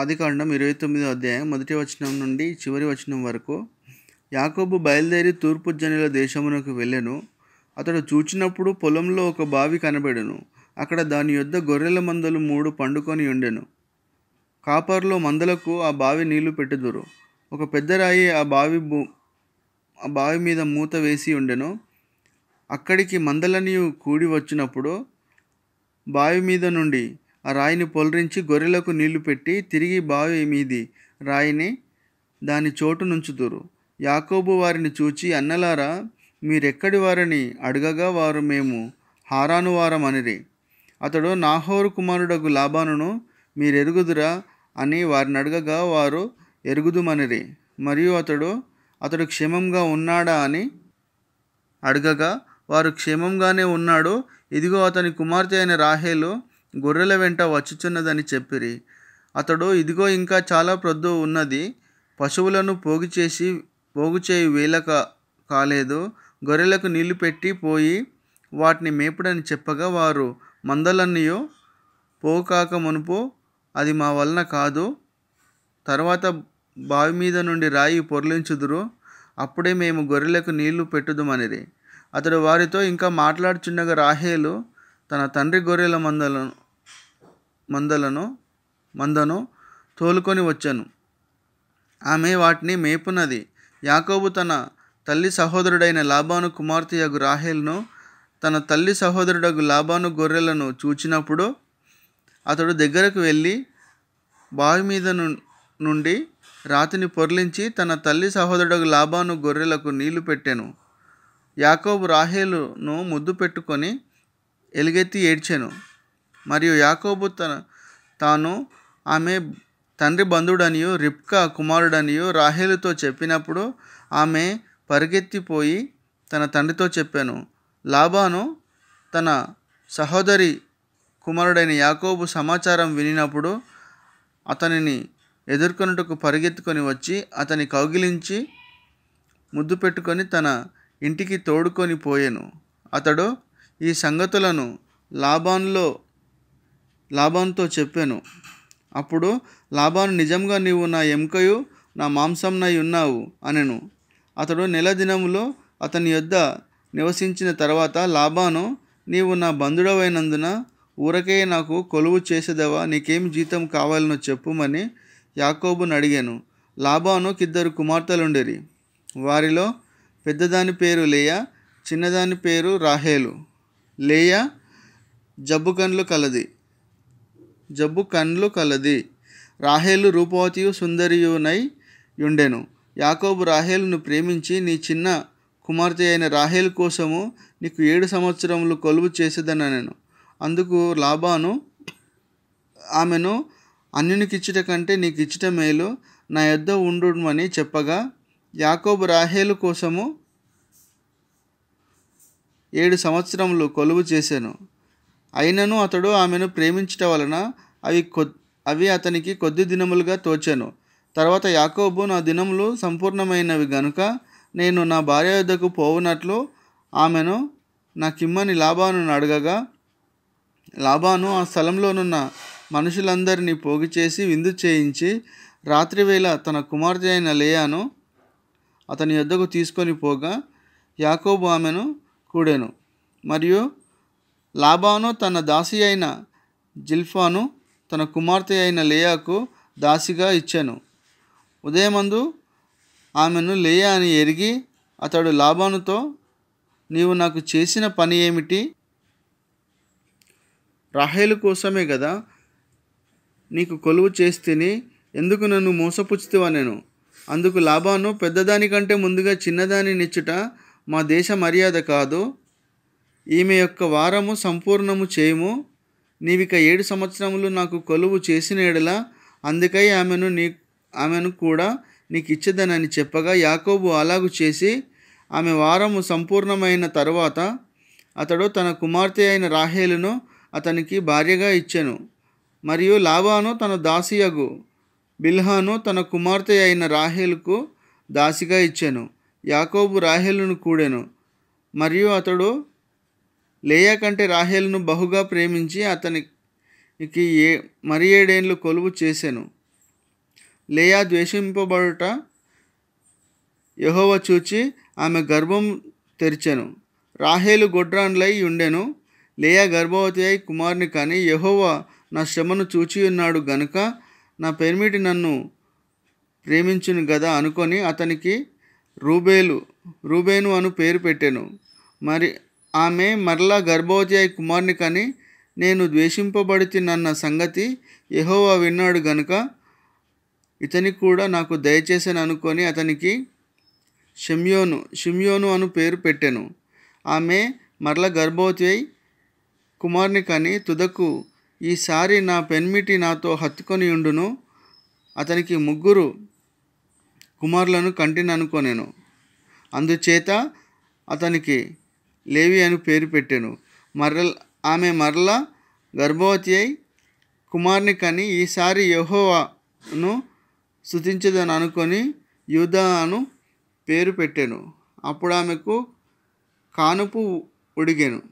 ఆదికాండం ఇరవై తొమ్మిదో అధ్యాయం మొదటి వచనం నుండి చివరి వచనం వరకు యాకోబు బయలుదేరి తూర్పు జనుల దేశమునకు వెళ్ళెను అతడు చూచినప్పుడు పొలంలో ఒక బావి కనబడెను అక్కడ దాని యొద్ద గొర్రెల మందలు మూడు పండుకొని ఉండెను కాపర్లో మందలకు ఆ బావి నీళ్లు పెట్టుదురు ఒక పెద్ద రాయి ఆ బావి భూ ఆ బావి మీద మూత వేసి ఉండెను అక్కడికి మందలని కూడి వచ్చినప్పుడు బావి మీద నుండి ఆ రాయిని పొలరించి గొర్రెలకు నీళ్లు పెట్టి తిరిగి బావి మీది రాయిని దాని చోటు నుంచుతురు యాకోబు వారిని చూచి అన్నలారా మీరెక్కడి వారని అడగగా వారు మేము హారాను వారం అనిరి అతడు నాహోరు కుమారుడకు లాభాను మీరెరుగుదురా అని వారిని అడగగా వారు ఎరుగుదుమనిరి మరియు అతడు అతడు క్షేమంగా ఉన్నాడా అని అడగగా వారు క్షేమంగానే ఉన్నాడు ఇదిగో అతని కుమార్తె అయిన రాహేలు గొర్రెల వెంట వచ్చుచున్నదని చెప్పిరి అతడు ఇదిగో ఇంకా చాలా ప్రొద్దు ఉన్నది పశువులను పోగు చేసి పోగు చేయి వేలక కాలేదు గొర్రెలకు నీళ్లు పెట్టి పోయి వాటిని మేపుడని చెప్పగా వారు పోగు పోకాక మునుపు అది మా వలన కాదు తర్వాత బావి మీద నుండి రాయి పొరలించుదురు అప్పుడే మేము గొర్రెలకు నీళ్లు పెట్టుదుమనిది అతడు వారితో ఇంకా మాట్లాడుచుండగా రాహేలు తన తండ్రి గొర్రెల మందలను మందలను మందను తోలుకొని వచ్చాను ఆమె వాటిని మేపునది యాకోబు తన తల్లి సహోదరుడైన లాభాను కుమార్తె యగు రాహేల్ను తన తల్లి సహోదరుడగు లాభాను గొర్రెలను చూచినప్పుడు అతడు దగ్గరకు వెళ్ళి బావి మీద నుండి రాతిని పొర్లించి తన తల్లి సహోదరుడగు లాభాను గొర్రెలకు నీళ్లు పెట్టాను యాకోబు రాహేలును ముద్దు పెట్టుకొని ఎలుగెత్తి ఏడ్చెను మరియు యాకోబు తన తాను ఆమె తండ్రి బంధుడనియో రిప్కా కుమారుడనియో రాహేలుతో చెప్పినప్పుడు ఆమె పరిగెత్తిపోయి తన తండ్రితో చెప్పాను లాభాను తన సహోదరి కుమారుడైన యాకోబు సమాచారం వినినప్పుడు అతనిని ఎదుర్కొన్నట్టుకు పరిగెత్తుకొని వచ్చి అతని కౌగిలించి ముద్దు పెట్టుకొని తన ఇంటికి తోడుకొని పోయాను అతడు ఈ సంగతులను లాభాన్లో లాభాన్తో చెప్పాను అప్పుడు లాభాన్ని నిజంగా నీవు నా ఎంకయు నా మాంసంనై ఉన్నావు అనెను అతడు నెల దినములో అతని యొద్ద నివసించిన తర్వాత లాభాను నీవు నా బంధుడవైనందున ఊరకే నాకు కొలువు చేసేదవా నీకేం జీతం కావాలనో చెప్పుమని యాకోబును అడిగాను లాబానుకి ఇద్దరు కుమార్తెలుండేరి వారిలో పెద్దదాని పేరు లేయా చిన్నదాని పేరు రాహేలు లేయ జబ్బు కండ్లు కలది జబ్బు కండ్లు కలది రాహేలు రూపవతియు సుందరియునై యుండెను యాకోబు రాహేలును ప్రేమించి నీ చిన్న కుమార్తె అయిన రాహేల్ కోసము నీకు ఏడు సంవత్సరములు కొలువు చేసేదనను అందుకు లాభాను ఆమెను అన్యునికిచ్చుట కంటే నీకు ఇచ్చిట మేలు నా యొద్ద ఉండుమని చెప్పగా యాకోబు రాహేలు కోసము ఏడు సంవత్సరములు కొలువు చేశాను అయినను అతడు ఆమెను ప్రేమించట వలన అవి అవి అతనికి కొద్ది దినములుగా తోచాను తర్వాత యాకోబు నా దినములు సంపూర్ణమైనవి గనుక నేను నా భార్య వద్దకు పోవునట్లు ఆమెను నాకిమ్మని లాభాను అడగగా లాభాను ఆ స్థలంలోనున్న మనుషులందరినీ పోగు చేసి విందు చేయించి రాత్రివేళ తన కుమార్తె అయిన లేయాను అతని వద్దకు తీసుకొని పోగా యాకోబు ఆమెను కూడెను మరియు లాబాను తన దాసి అయిన జిల్ఫాను తన కుమార్తె అయిన లేయాకు దాసిగా ఇచ్చాను ఉదయమందు ఆమెను లేయా అని ఎరిగి అతడు లాభానుతో నీవు నాకు చేసిన పని ఏమిటి రాహేలు కోసమే కదా నీకు కొలువు చేస్తేని ఎందుకు నన్ను మోసపుచ్చుతావా నేను అందుకు లాభాను పెద్దదానికంటే ముందుగా చిన్నదాని నిచ్చుట మా దేశ మర్యాద కాదు ఈమె యొక్క వారము సంపూర్ణము చేయము నీవిక ఏడు సంవత్సరములు నాకు కొలువు చేసిన ఎడలా అందుకై ఆమెను నీ ఆమెను కూడా నీకు ఇచ్చదనని చెప్పగా యాకోబు అలాగు చేసి ఆమె వారము సంపూర్ణమైన తరువాత అతడు తన కుమార్తె అయిన రాహేలును అతనికి భార్యగా ఇచ్చాను మరియు లాభాను తన దాసియగు బిల్హాను తన కుమార్తె అయిన రాహేలుకు దాసిగా ఇచ్చాను యాకోబు రాహేలును కూడెను మరియు అతడు లేయా కంటే రాహేలును బహుగా ప్రేమించి అతనికి ఏ మరి ఏడేళ్ళు కొలువు చేశాను లేయా ద్వేషింపబడుట యహోవ చూచి ఆమె గర్భం తెరిచెను రాహేలు గొడ్రాన్లై ఉండెను లేయా గర్భవతి అయి కుమారుని కానీ యహోవ నా శ్రమను చూచి ఉన్నాడు గనుక నా పెరిమిటి నన్ను ప్రేమించును గదా అనుకొని అతనికి రూబేలు రూబేను అను పేరు పెట్టెను మరి ఆమె మరలా గర్భవతి అయి కుమారుని కని నేను నన్న సంగతి యహోవా విన్నాడు గనుక ఇతనికి కూడా నాకు దయచేసని అనుకొని అతనికి షమ్యోను షిమ్యోను అను పేరు పెట్టాను ఆమె మరల గర్భవతి అయి కుమార్ని కని తుదకు ఈసారి నా పెన్మిటి నాతో హత్తుకొని ఉండును అతనికి ముగ్గురు కుమారులను కంటిని అనుకోనేను అందుచేత అతనికి లేవి అని పేరు పెట్టాను మరల ఆమె మరల గర్భవతి అయి కుమార్ని కని ఈసారి యహోవాను శుతించదని అనుకొని యూదాను పేరు పెట్టాను అప్పుడు ఆమెకు కానుపు ఉడిగాను